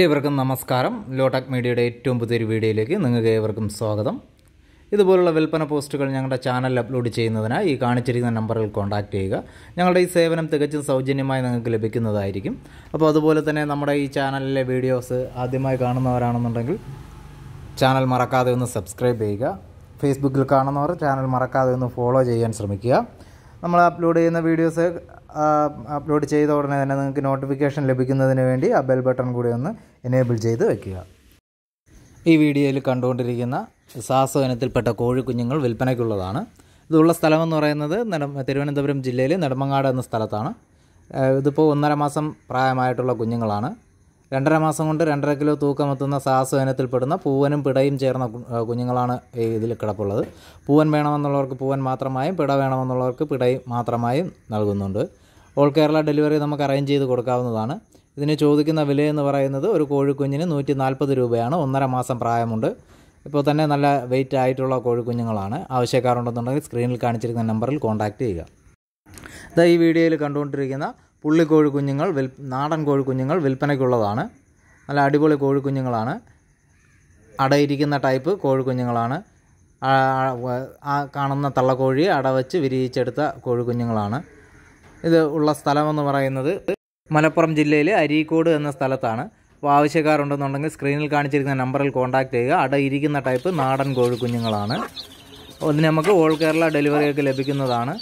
ഏവർക്കും നമസ്കാരം ലോടാക് മീഡിയയുടെ ഏറ്റവും പുതിയൊരു വീഡിയോയിലേക്ക് നിങ്ങൾക്ക് ഏവർക്കും സ്വാഗതം ഇതുപോലുള്ള വിൽപ്പന പോസ്റ്റുകൾ ഞങ്ങളുടെ ചാനലിൽ അപ്ലോഡ് ചെയ്യുന്നതിനായി ഈ കാണിച്ചിരിക്കുന്ന നമ്പറിൽ കോൺടാക്റ്റ് ചെയ്യുക ഞങ്ങളുടെ ഈ സേവനം തികച്ചും സൗജന്യമായി നിങ്ങൾക്ക് ലഭിക്കുന്നതായിരിക്കും അപ്പോൾ അതുപോലെ തന്നെ നമ്മുടെ ഈ ചാനലിലെ വീഡിയോസ് ആദ്യമായി കാണുന്നവരാണെന്നുണ്ടെങ്കിൽ ചാനൽ മറക്കാതെ ഒന്ന് സബ്സ്ക്രൈബ് ചെയ്യുക ഫേസ്ബുക്കിൽ കാണുന്നവർ ചാനൽ മറക്കാതെ ഒന്ന് ഫോളോ ചെയ്യാൻ ശ്രമിക്കുക നമ്മൾ അപ്ലോഡ് ചെയ്യുന്ന വീഡിയോസ് അപ്ലോഡ് ചെയ്ത ഉടനെ തന്നെ നിങ്ങൾക്ക് നോട്ടിഫിക്കേഷൻ ലഭിക്കുന്നതിന് വേണ്ടി ആ ബെൽ ബട്ടൺ കൂടി ഒന്ന് എനേബിൾ ചെയ്ത് വെക്കുക ഈ വീഡിയോയിൽ കണ്ടുകൊണ്ടിരിക്കുന്ന സാസോ ഇനത്തിൽപ്പെട്ട കോഴിക്കുഞ്ഞുങ്ങൾ വിൽപ്പനയ്ക്കുള്ളതാണ് ഇതുള്ള സ്ഥലമെന്ന് പറയുന്നത് തിരുവനന്തപുരം ജില്ലയിൽ നെടുമങ്ങാട് എന്ന സ്ഥലത്താണ് ഇതിപ്പോൾ ഒന്നര മാസം പ്രായമായിട്ടുള്ള കുഞ്ഞുങ്ങളാണ് രണ്ടര മാസം കൊണ്ട് രണ്ടര കിലോ തൂക്കമെത്തുന്ന സാഹസ ഇനത്തിൽപ്പെടുന്ന പൂവനും പിടയും ചേർന്ന കുഞ്ഞുങ്ങളാണ് ഇതിൽ കിടപ്പുള്ളത് പൂവൻ വേണമെന്നുള്ളവർക്ക് പൂവൻ മാത്രമായും പിട വേണമെന്നുള്ളവർക്ക് പിടയും മാത്രമായും നൽകുന്നുണ്ട് ഓൾ കേരള ഡെലിവറി നമുക്ക് അറേഞ്ച് ചെയ്ത് കൊടുക്കാവുന്നതാണ് ഇതിന് ചോദിക്കുന്ന വിലയെന്ന് പറയുന്നത് ഒരു കോഴിക്കുഞ്ഞിന് നൂറ്റി നാൽപ്പത് രൂപയാണ് ഒന്നര മാസം പ്രായമുണ്ട് ഇപ്പോൾ തന്നെ നല്ല വെയിറ്റ് ആയിട്ടുള്ള കോഴിക്കുഞ്ഞുങ്ങളാണ് ആവശ്യക്കാരുണ്ടെന്നുണ്ടെങ്കിൽ സ്ക്രീനിൽ കാണിച്ചിരിക്കുന്ന നമ്പറിൽ കോൺടാക്റ്റ് ചെയ്യുക ഇതാ ഈ വീഡിയോയിൽ കണ്ടുകൊണ്ടിരിക്കുന്ന പുള്ളി കോഴിക്കുഞ്ഞുങ്ങൾ വിൽ നാടൻ കോഴിക്കുഞ്ഞുങ്ങൾ വിൽപ്പനയ്ക്കുള്ളതാണ് നല്ല അടിപൊളി കോഴിക്കുഞ്ഞുങ്ങളാണ് അടയിരിക്കുന്ന ടൈപ്പ് കോഴിക്കുഞ്ഞുങ്ങളാണ് ആ കാണുന്ന തള്ളക്കോഴി അടവച്ച് വിരിയിച്ചെടുത്ത കോഴിക്കുഞ്ഞുങ്ങളാണ് ഇത് ഉള്ള സ്ഥലമെന്ന് പറയുന്നത് മലപ്പുറം ജില്ലയിൽ അരീക്കോട് എന്ന സ്ഥലത്താണ് അപ്പോൾ ആവശ്യക്കാരുണ്ടെന്നുണ്ടെങ്കിൽ സ്ക്രീനിൽ കാണിച്ചിരിക്കുന്ന നമ്പറിൽ കോൺടാക്റ്റ് ചെയ്യുക അട ഇരിക്കുന്ന ടൈപ്പ് നാടൻ കോഴിക്കുഞ്ഞുങ്ങളാണ് അതിന് നമുക്ക് ഓൾ കേരള ഡെലിവറിയൊക്കെ ലഭിക്കുന്നതാണ്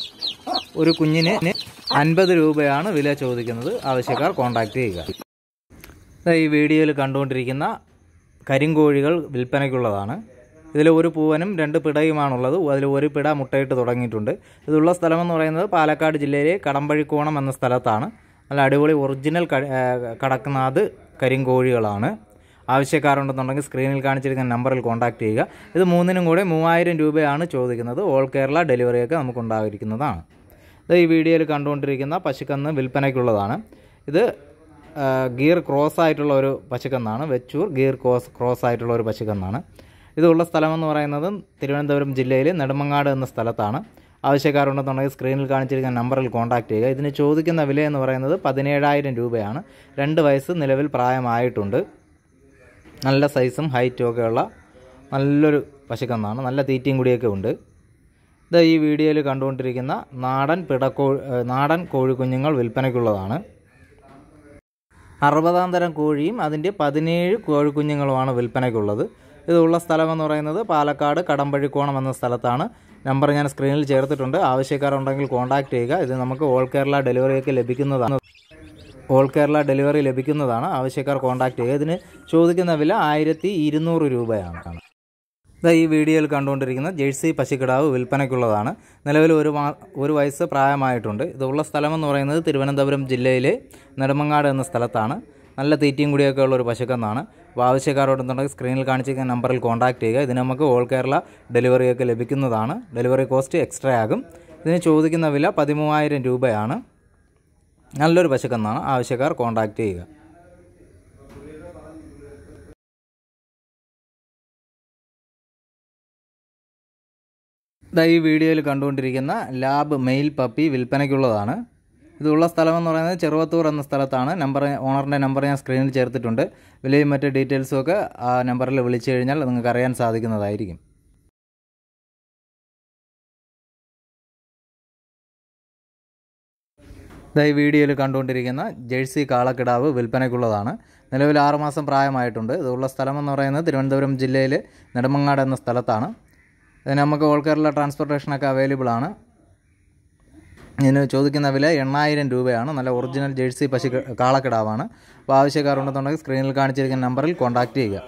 ഒരു കുഞ്ഞിന് അൻപത് രൂപയാണ് വില ചോദിക്കുന്നത് ആവശ്യക്കാർ കോൺടാക്റ്റ് ചെയ്യുക ഈ വീഡിയോയിൽ കണ്ടുകൊണ്ടിരിക്കുന്ന കരിങ്കോഴികൾ വിൽപ്പനയ്ക്കുള്ളതാണ് ഇതിൽ ഒരു പൂവനും രണ്ട് പിടയുമാണുള്ളത് അതിൽ ഒരു പിട മുട്ടയിട്ട് തുടങ്ങിയിട്ടുണ്ട് ഇതുള്ള സ്ഥലമെന്ന് പറയുന്നത് പാലക്കാട് ജില്ലയിലെ കടമ്പഴിക്കോണം എന്ന സ്ഥലത്താണ് നല്ല അടിപൊളി ഒറിജിനൽ അത് കരിങ്കോഴികളാണ് ആവശ്യക്കാരുണ്ടെന്നുണ്ടെങ്കിൽ സ്ക്രീനിൽ കാണിച്ചിരിക്കുന്ന നമ്പറിൽ കോൺടാക്ട് ചെയ്യുക ഇത് മൂന്നിനും കൂടെ മൂവായിരം രൂപയാണ് ചോദിക്കുന്നത് ഓൾ കേരള ഡെലിവറിയൊക്കെ നമുക്ക് ഉണ്ടായിരിക്കുന്നതാണ് ഇത് ഈ വീഡിയോയിൽ കണ്ടുകൊണ്ടിരിക്കുന്ന പശുക്കന്ന് വിൽപ്പനയ്ക്കുള്ളതാണ് ഇത് ഗിയർ ക്രോസ് ആയിട്ടുള്ള ഒരു പശുക്കന്നാണ് വെച്ചൂർ ഗിയർ ക്രോസ് ക്രോസ് ആയിട്ടുള്ള ഒരു പശുക്കന്നാണ് ഇതുള്ള സ്ഥലമെന്ന് പറയുന്നത് തിരുവനന്തപുരം ജില്ലയിൽ നെടുമങ്ങാട് എന്ന സ്ഥലത്താണ് ആവശ്യക്കാരുണ്ടെന്നുണ്ടെങ്കിൽ സ്ക്രീനിൽ കാണിച്ചിരിക്കുന്ന നമ്പറിൽ കോൺടാക്റ്റ് ചെയ്യുക ഇതിന് ചോദിക്കുന്ന വില എന്ന് പറയുന്നത് പതിനേഴായിരം രൂപയാണ് രണ്ട് വയസ്സ് നിലവിൽ പ്രായമായിട്ടുണ്ട് നല്ല സൈസും ഹൈറ്റും ഒക്കെയുള്ള നല്ലൊരു പശുക്കന്നാണ് നല്ല തീറ്റയും കൂടിയൊക്കെ ഉണ്ട് ഇത് ഈ വീഡിയോയിൽ കണ്ടുകൊണ്ടിരിക്കുന്ന നാടൻ പിടക്കോ നാടൻ കോഴിക്കുഞ്ഞുങ്ങൾ വിൽപ്പനയ്ക്കുള്ളതാണ് അറുപതാം തരം കോഴിയും അതിൻ്റെ പതിനേഴ് കോഴിക്കുഞ്ഞുങ്ങളുമാണ് വിൽപ്പനയ്ക്കുള്ളത് ഇതുള്ള സ്ഥലമെന്ന് പറയുന്നത് പാലക്കാട് കടമ്പഴിക്കോണം എന്ന സ്ഥലത്താണ് നമ്പർ ഞാൻ സ്ക്രീനിൽ ചേർത്തിട്ടുണ്ട് ആവശ്യക്കാരുണ്ടെങ്കിൽ കോൺടാക്ട് ചെയ്യുക ഇത് നമുക്ക് ഓൾ കേരള ഡെലിവറിയൊക്കെ ലഭിക്കുന്നതാണ് ഓൾ കേരള ഡെലിവറി ലഭിക്കുന്നതാണ് ആവശ്യക്കാർ കോൺടാക്ട് ചെയ്യുക ഇതിന് ചോദിക്കുന്ന വില ആയിരത്തി ഇരുന്നൂറ് രൂപയാണ് ഈ വീഡിയോയിൽ കണ്ടുകൊണ്ടിരിക്കുന്ന ജേഴ്സി പശുക്കിടാവ് വിൽപ്പനയ്ക്കുള്ളതാണ് നിലവിൽ ഒരു ഒരു വയസ്സ് പ്രായമായിട്ടുണ്ട് ഇതുള്ള സ്ഥലമെന്ന് പറയുന്നത് തിരുവനന്തപുരം ജില്ലയിലെ നെടുമങ്ങാട് എന്ന സ്ഥലത്താണ് നല്ല തീറ്റയും കൂടിയൊക്കെ ഉള്ള ഒരു അപ്പോൾ ആവശ്യക്കാരുണ്ടെന്നുണ്ടെങ്കിൽ സ്ക്രീനിൽ കാണിച്ചിരിക്കുന്ന നമ്പറിൽ കോൺടാക്റ്റ് ചെയ്യുക ഇത് നമുക്ക് ഓൾ കേരള ഡെലിവറിയൊക്കെ ലഭിക്കുന്നതാണ് ഡെലിവറി കോസ്റ്റ് എക്സ്ട്രാ ആകും ഇതിന് ചോദിക്കുന്ന വില പതിമൂവായിരം രൂപയാണ് നല്ലൊരു പശുക്കെന്നാണ് ആവശ്യക്കാർ കോൺടാക്റ്റ് ചെയ്യുക ഈ വീഡിയോയിൽ കണ്ടുകൊണ്ടിരിക്കുന്ന ലാബ് മെയിൽ പപ്പി വിൽപ്പനയ്ക്കുള്ളതാണ് ഇതുള്ള സ്ഥലം എന്ന് പറയുന്നത് ചെറുവത്തൂർ എന്ന സ്ഥലത്താണ് നമ്പർ ഓണറിൻ്റെ നമ്പർ ഞാൻ സ്ക്രീനിൽ ചേർത്തിട്ടുണ്ട് വിലയും മറ്റ് ഡീറ്റെയിൽസും ഒക്കെ ആ നമ്പറിൽ വിളിച്ചു കഴിഞ്ഞാൽ നിങ്ങൾക്ക് അറിയാൻ സാധിക്കുന്നതായിരിക്കും ഇതായി വീഡിയോയിൽ കണ്ടുകൊണ്ടിരിക്കുന്ന ജേഴ്സി കാളക്കിടാവ് വിൽപ്പനയ്ക്കുള്ളതാണ് നിലവിൽ ആറുമാസം പ്രായമായിട്ടുണ്ട് ഇതുള്ള സ്ഥലം എന്ന് പറയുന്നത് തിരുവനന്തപുരം ജില്ലയിൽ നെടുമങ്ങാട് എന്ന സ്ഥലത്താണ് നമുക്ക് ഓൾ കേരള ട്രാൻസ്പോർട്ടേഷനൊക്കെ അവൈലബിൾ ആണ് ഇതിന് ചോദിക്കുന്ന വില എണ്ണായിരം രൂപയാണ് നല്ല ഒറിജിനൽ ജേഴ്സി പശു കാളക്കിടാവാണ് അപ്പോൾ ആവശ്യക്കാരുണ്ടെന്നുണ്ടെങ്കിൽ സ്ക്രീനിൽ കാണിച്ചിരിക്കുന്ന നമ്പറിൽ കോൺടാക്റ്റ് ചെയ്യുക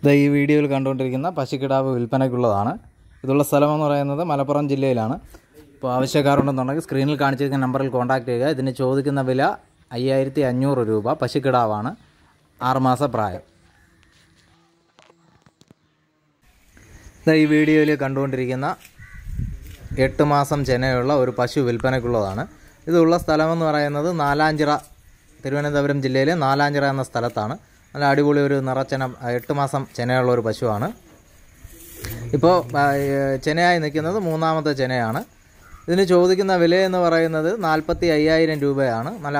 ഇത് ഈ വീഡിയോയിൽ കണ്ടുകൊണ്ടിരിക്കുന്ന പശുക്കിടാവ് വിൽപ്പനയ്ക്കുള്ളതാണ് ഇതുള്ള സ്ഥലം എന്ന് പറയുന്നത് മലപ്പുറം ജില്ലയിലാണ് ഇപ്പോൾ ആവശ്യക്കാരുണ്ടെന്നുണ്ടെങ്കിൽ സ്ക്രീനിൽ കാണിച്ചിരിക്കുന്ന നമ്പറിൽ കോൺടാക്റ്റ് ചെയ്യുക ഇതിന് ചോദിക്കുന്ന വില അയ്യായിരത്തി അഞ്ഞൂറ് രൂപ പശുക്കിടാവാണ് ആറുമാസ പ്രായം ഈ വീഡിയോയിൽ കണ്ടുകൊണ്ടിരിക്കുന്ന എട്ട് മാസം ചെനയുള്ള ഒരു പശു വിൽപ്പനയ്ക്കുള്ളതാണ് ഇതുള്ള സ്ഥലമെന്ന് പറയുന്നത് നാലാഞ്ചിറ തിരുവനന്തപുരം ജില്ലയിലെ നാലാഞ്ചിറ എന്ന സ്ഥലത്താണ് നല്ല അടിപൊളി ഒരു നിറച്ചന എട്ട് മാസം ചെനയുള്ള ഒരു പശുവാണ് ഇപ്പോൾ ചെനയായി നിൽക്കുന്നത് മൂന്നാമത്തെ ചെനയാണ് ഇതിന് ചോദിക്കുന്ന വില എന്ന് പറയുന്നത് നാൽപ്പത്തി അയ്യായിരം രൂപയാണ് നല്ല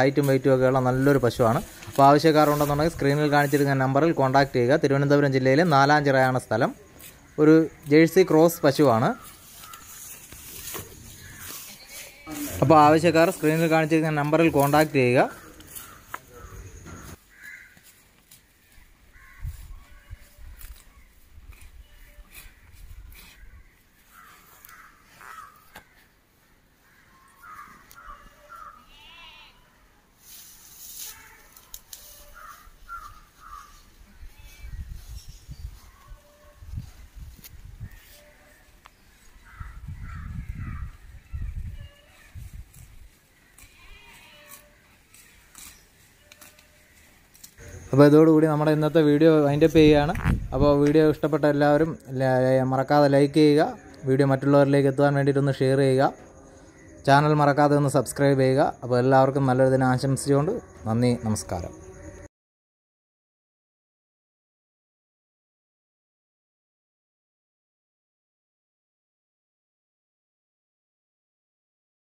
ഹൈറ്റും വെയിറ്റും ഉള്ള നല്ലൊരു പശുവാണ് അപ്പോൾ ആവശ്യക്കാരുണ്ടെന്നുണ്ടെങ്കിൽ സ്ക്രീനിൽ കാണിച്ചിരിക്കുന്ന നമ്പറിൽ കോൺടാക്റ്റ് ചെയ്യുക തിരുവനന്തപുരം ജില്ലയിലെ നാലാഞ്ചിറയാണ് സ്ഥലം ഒരു ജേഴ്സി ക്രോസ് പശുവാണ് അപ്പോൾ ആവശ്യക്കാർ സ്ക്രീനിൽ കാണിച്ചിരിക്കുന്ന നമ്പറിൽ കോൺടാക്റ്റ് ചെയ്യുക അപ്പോൾ ഇതോടുകൂടി നമ്മുടെ ഇന്നത്തെ വീഡിയോ അതിൻ്റെ ചെയ്യുകയാണ് അപ്പോൾ വീഡിയോ ഇഷ്ടപ്പെട്ട എല്ലാവരും മറക്കാതെ ലൈക്ക് ചെയ്യുക വീഡിയോ മറ്റുള്ളവരിലേക്ക് എത്തുവാൻ വേണ്ടിയിട്ടൊന്ന് ഷെയർ ചെയ്യുക ചാനൽ മറക്കാതെ ഒന്ന് സബ്സ്ക്രൈബ് ചെയ്യുക അപ്പോൾ എല്ലാവർക്കും നല്ലൊരു ദിനം ആശംസിച്ചുകൊണ്ട് നന്ദി നമസ്കാരം